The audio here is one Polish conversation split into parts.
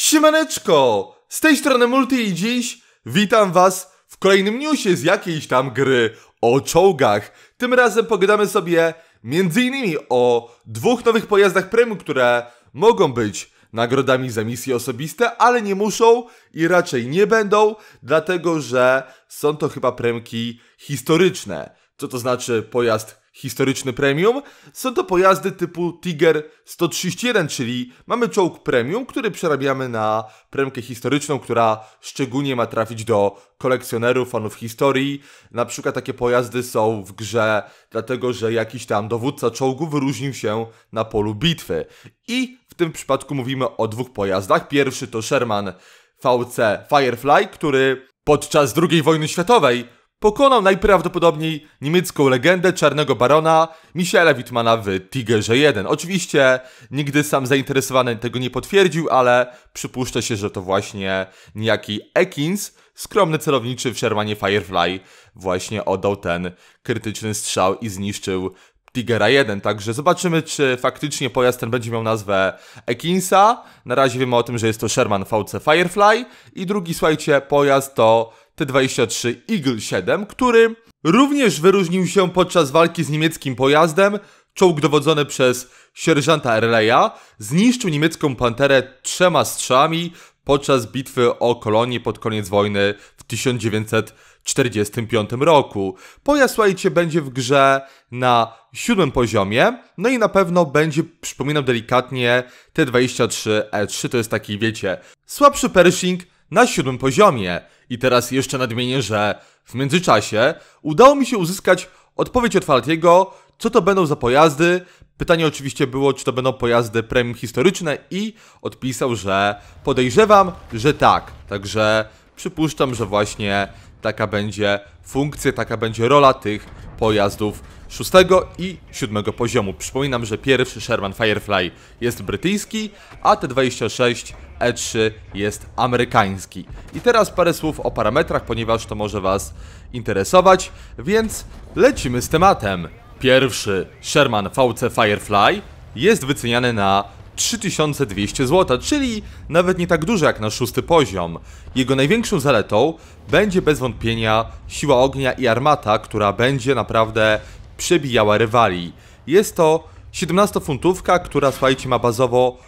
Siemaneczko! Z tej strony Multi i dziś witam was w kolejnym newsie z jakiejś tam gry o czołgach. Tym razem pogadamy sobie m.in. o dwóch nowych pojazdach premium, które mogą być nagrodami za misje osobiste, ale nie muszą i raczej nie będą, dlatego że są to chyba premki historyczne. Co to znaczy pojazd historyczne premium. Są to pojazdy typu Tiger 131, czyli mamy czołg premium, który przerabiamy na premkę historyczną, która szczególnie ma trafić do kolekcjonerów, fanów historii. Na przykład takie pojazdy są w grze, dlatego że jakiś tam dowódca czołgu wyróżnił się na polu bitwy. I w tym przypadku mówimy o dwóch pojazdach. Pierwszy to Sherman VC Firefly, który podczas II wojny światowej Pokonał najprawdopodobniej niemiecką legendę Czarnego Barona Michela Wittmana w Tigerze 1. Oczywiście nigdy sam zainteresowany tego nie potwierdził, ale przypuszcza się, że to właśnie niejaki Ekins, skromny celowniczy w Shermanie Firefly, właśnie oddał ten krytyczny strzał i zniszczył Tigera 1, także zobaczymy, czy faktycznie pojazd ten będzie miał nazwę Ekinsa. Na razie wiemy o tym, że jest to Sherman VC Firefly. I drugi, słuchajcie, pojazd to T-23 Eagle 7, który również wyróżnił się podczas walki z niemieckim pojazdem. Czołg dowodzony przez sierżanta Erleja zniszczył niemiecką panterę trzema strzami podczas bitwy o Kolonię pod koniec wojny w 1945 roku. Pojazd, słuchajcie, będzie w grze na siódmym poziomie, no i na pewno będzie przypominał delikatnie T-23E3, e to jest taki, wiecie, słabszy Pershing, na siódmym poziomie. I teraz jeszcze nadmienię, że w międzyczasie udało mi się uzyskać odpowiedź od Faltiego, co to będą za pojazdy. Pytanie oczywiście było, czy to będą pojazdy premium historyczne i odpisał, że podejrzewam, że tak. Także przypuszczam, że właśnie taka będzie funkcja, taka będzie rola tych pojazdów 6 i 7 poziomu. Przypominam, że pierwszy Sherman Firefly jest brytyjski, a T26 E3 jest amerykański. I teraz parę słów o parametrach, ponieważ to może Was interesować, więc lecimy z tematem. Pierwszy Sherman VC Firefly jest wyceniany na 3200 zł, czyli nawet nie tak duże jak na szósty poziom. Jego największą zaletą będzie bez wątpienia siła ognia i armata, która będzie naprawdę przebijała rywali. Jest to 17 funtówka, która słuchajcie ma bazowo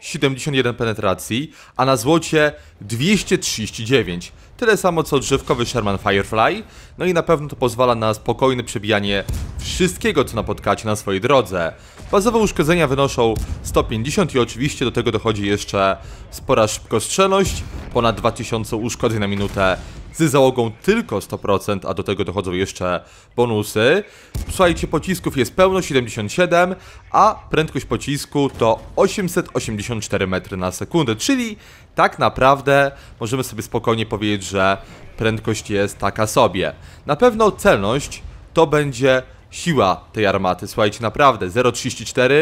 171 penetracji, a na złocie 239. Tyle samo co drzewkowy Sherman Firefly, no i na pewno to pozwala na spokojne przebijanie wszystkiego co napotkacie na swojej drodze. Bazowe uszkodzenia wynoszą 150 i oczywiście do tego dochodzi jeszcze spora szybkostrzelność, ponad 2000 uszkodzeń na minutę z załogą tylko 100%, a do tego dochodzą jeszcze bonusy. Słuchajcie, pocisków jest pełno 77, a prędkość pocisku to 884 metry na sekundę, czyli tak naprawdę możemy sobie spokojnie powiedzieć, że prędkość jest taka sobie. Na pewno celność to będzie siła tej armaty. Słuchajcie, naprawdę 0,34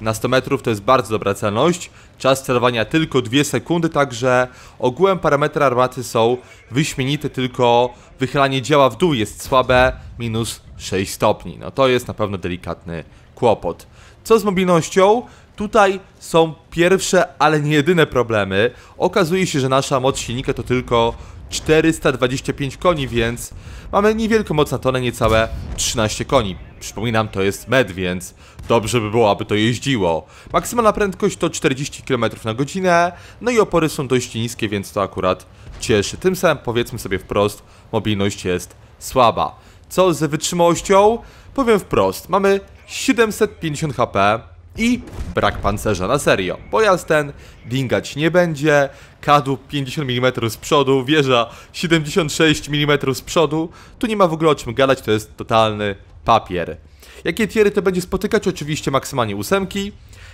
na 100 metrów to jest bardzo dobra celność. Czas celowania tylko 2 sekundy, także ogółem parametry armaty są wyśmienite, tylko wychylanie działa w dół jest słabe, minus 6 stopni. No to jest na pewno delikatny kłopot. Co z mobilnością? Tutaj są pierwsze, ale nie jedyne problemy. Okazuje się, że nasza moc silnika to tylko 425 koni, więc mamy niewielką moc na tonę, niecałe 13 koni. Przypominam, to jest med, więc dobrze by było, aby to jeździło. Maksymalna prędkość to 40 km na godzinę, no i opory są dość niskie, więc to akurat cieszy. Tym samym powiedzmy sobie wprost, mobilność jest słaba. Co z wytrzymałością? Powiem wprost, mamy 750 HP, i brak pancerza, na serio. Pojazd ten dingać nie będzie, Kadłub 50 mm z przodu, wieża 76 mm z przodu. Tu nie ma w ogóle o czym gadać, to jest totalny papier. Jakie tiery to będzie spotykać? Oczywiście maksymalnie ósemki.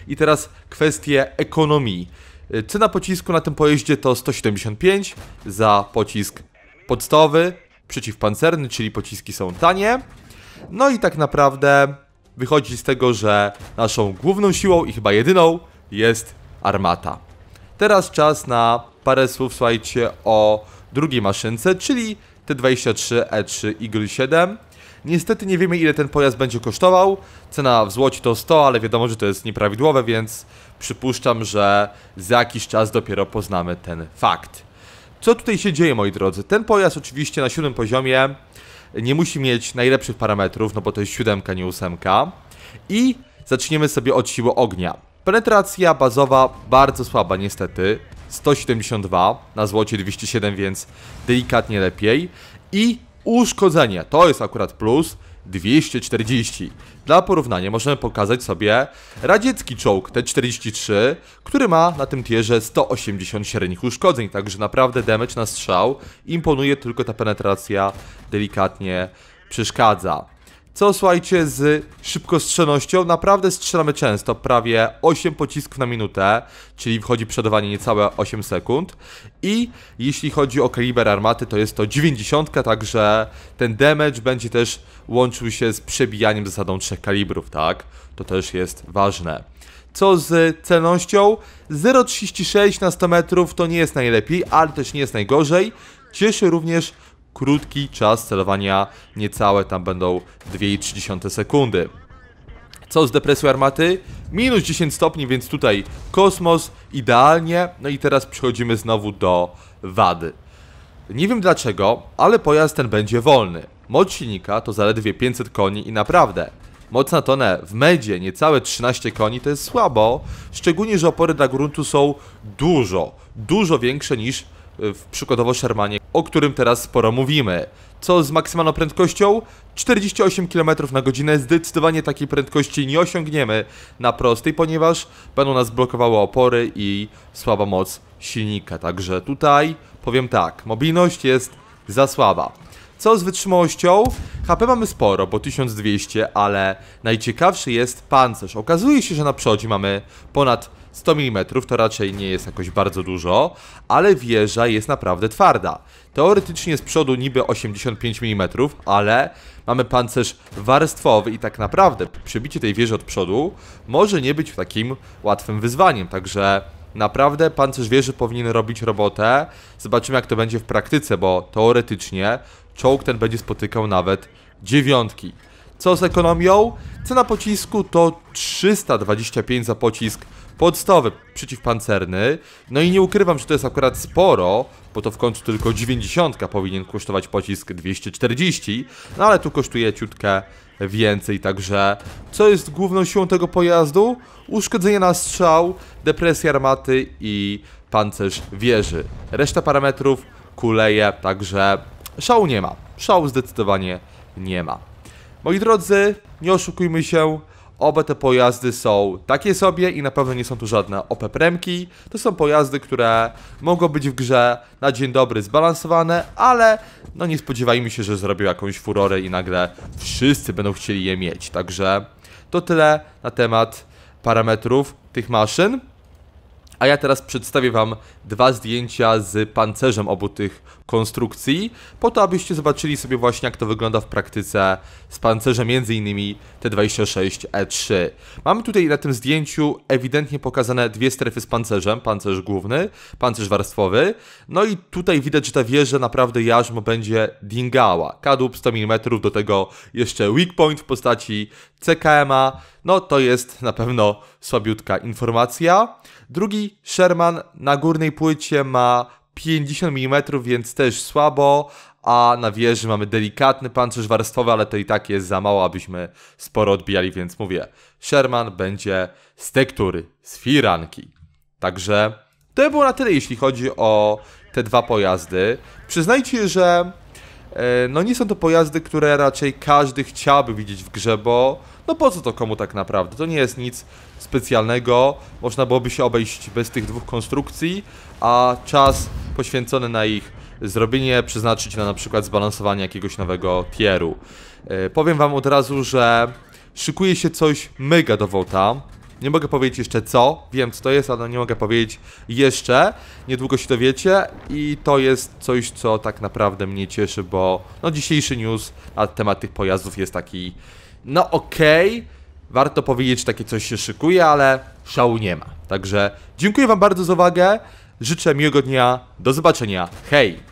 I teraz kwestie ekonomii. Cena pocisku na tym pojeździe to 175 za pocisk podstawowy, przeciwpancerny, czyli pociski są tanie. No i tak naprawdę wychodzi z tego, że naszą główną siłą i chyba jedyną jest armata. Teraz czas na parę słów, słuchajcie, o drugiej maszynce, czyli T23E3 e Eagle 7. Niestety nie wiemy ile ten pojazd będzie kosztował. Cena w złocie to 100, ale wiadomo, że to jest nieprawidłowe, więc przypuszczam, że za jakiś czas dopiero poznamy ten fakt. Co tutaj się dzieje, moi drodzy? Ten pojazd oczywiście na siódmym poziomie nie musi mieć najlepszych parametrów, no bo to jest siódemka, nie ósemka. I zaczniemy sobie od siły ognia. Penetracja bazowa bardzo słaba niestety, 172, na złocie 207, więc delikatnie lepiej. I uszkodzenie, to jest akurat plus, 240. Dla porównania możemy pokazać sobie radziecki czołg T-43, który ma na tym tierze 180 średnich uszkodzeń, także naprawdę damage na strzał imponuje, tylko ta penetracja delikatnie przeszkadza. Co słuchajcie z szybkostrzelnością? Naprawdę strzelamy często, prawie 8 pocisków na minutę, czyli wchodzi przodowanie niecałe 8 sekund. I jeśli chodzi o kaliber armaty, to jest to 90, także ten damage będzie też łączył się z przebijaniem zasadą trzech kalibrów, tak? To też jest ważne. Co z celnością? 0,36 na 100 metrów to nie jest najlepiej, ale też nie jest najgorzej. Cieszy również krótki czas celowania, niecałe tam będą 2,3 sekundy. Co z depresją armaty? Minus 10 stopni, więc tutaj kosmos, idealnie. No i teraz przechodzimy znowu do wady. Nie wiem dlaczego, ale pojazd ten będzie wolny. Moc silnika to zaledwie 500 koni i naprawdę. Moc na tonę w medzie niecałe 13 koni to jest słabo, szczególnie, że opory dla gruntu są dużo, dużo większe niż w przykładowo Shermanie, o którym teraz sporo mówimy. Co z maksymalną prędkością? 48 km na godzinę. Zdecydowanie takiej prędkości nie osiągniemy na prostej, ponieważ będą nas blokowały opory i słaba moc silnika. Także tutaj powiem tak, mobilność jest za słaba. Co z wytrzymałością? HP mamy sporo, bo 1200, ale najciekawszy jest pancerz. Okazuje się, że na przodzie mamy ponad 100 mm to raczej nie jest jakoś bardzo dużo, ale wieża jest naprawdę twarda. Teoretycznie z przodu niby 85 mm, ale mamy pancerz warstwowy i tak naprawdę przebicie tej wieży od przodu może nie być takim łatwym wyzwaniem, także... Naprawdę pancerz wieży powinien robić robotę. Zobaczymy jak to będzie w praktyce, bo teoretycznie czołg ten będzie spotykał nawet dziewiątki. Co z ekonomią? Cena pocisku to 325 za pocisk podstawowy przeciwpancerny. No i nie ukrywam, że to jest akurat sporo, bo to w końcu tylko 90 powinien kosztować pocisk 240, no ale tu kosztuje ciutkę więcej, także co jest główną siłą tego pojazdu? Uszkodzenie na strzał, depresja armaty i pancerz wieży. Reszta parametrów kuleje, także szału nie ma. Szału zdecydowanie nie ma. Moi drodzy, nie oszukujmy się, Oba te pojazdy są takie sobie i na pewno nie są tu żadne OP premki. To są pojazdy, które mogą być w grze na dzień dobry zbalansowane, ale no nie spodziewajmy się, że zrobią jakąś furorę i nagle wszyscy będą chcieli je mieć. Także to tyle na temat parametrów tych maszyn. A ja teraz przedstawię Wam dwa zdjęcia z pancerzem obu tych konstrukcji, po to abyście zobaczyli sobie właśnie jak to wygląda w praktyce z pancerzem m.in. T26E3. E Mamy tutaj na tym zdjęciu ewidentnie pokazane dwie strefy z pancerzem, pancerz główny, pancerz warstwowy, no i tutaj widać, że ta wieża naprawdę jarzmo będzie dingała. Kadłub 100 mm, do tego jeszcze weak point w postaci CKM-a, no to jest na pewno słabiutka informacja. Drugi Sherman na górnej płycie ma 50 mm, więc też słabo, a na wieży mamy delikatny pancerz warstwowy, ale to i tak jest za mało, abyśmy sporo odbijali, więc mówię, Sherman będzie z tektury, z firanki. Także to by było na tyle, jeśli chodzi o te dwa pojazdy. Przyznajcie, że E, no nie są to pojazdy, które raczej każdy chciałby widzieć w grze, bo no po co to komu tak naprawdę? To nie jest nic specjalnego, można byłoby się obejść bez tych dwóch konstrukcji, a czas poświęcony na ich zrobienie przeznaczyć na na przykład zbalansowanie jakiegoś nowego tieru. E, powiem wam od razu, że szykuje się coś mega do Wota, nie mogę powiedzieć jeszcze co, wiem co to jest, ale nie mogę powiedzieć jeszcze. Niedługo się dowiecie i to jest coś, co tak naprawdę mnie cieszy, bo no dzisiejszy news na temat tych pojazdów jest taki, no okej, okay. warto powiedzieć, że takie coś się szykuje, ale szału nie ma. Także dziękuję wam bardzo za uwagę, życzę miłego dnia, do zobaczenia, hej!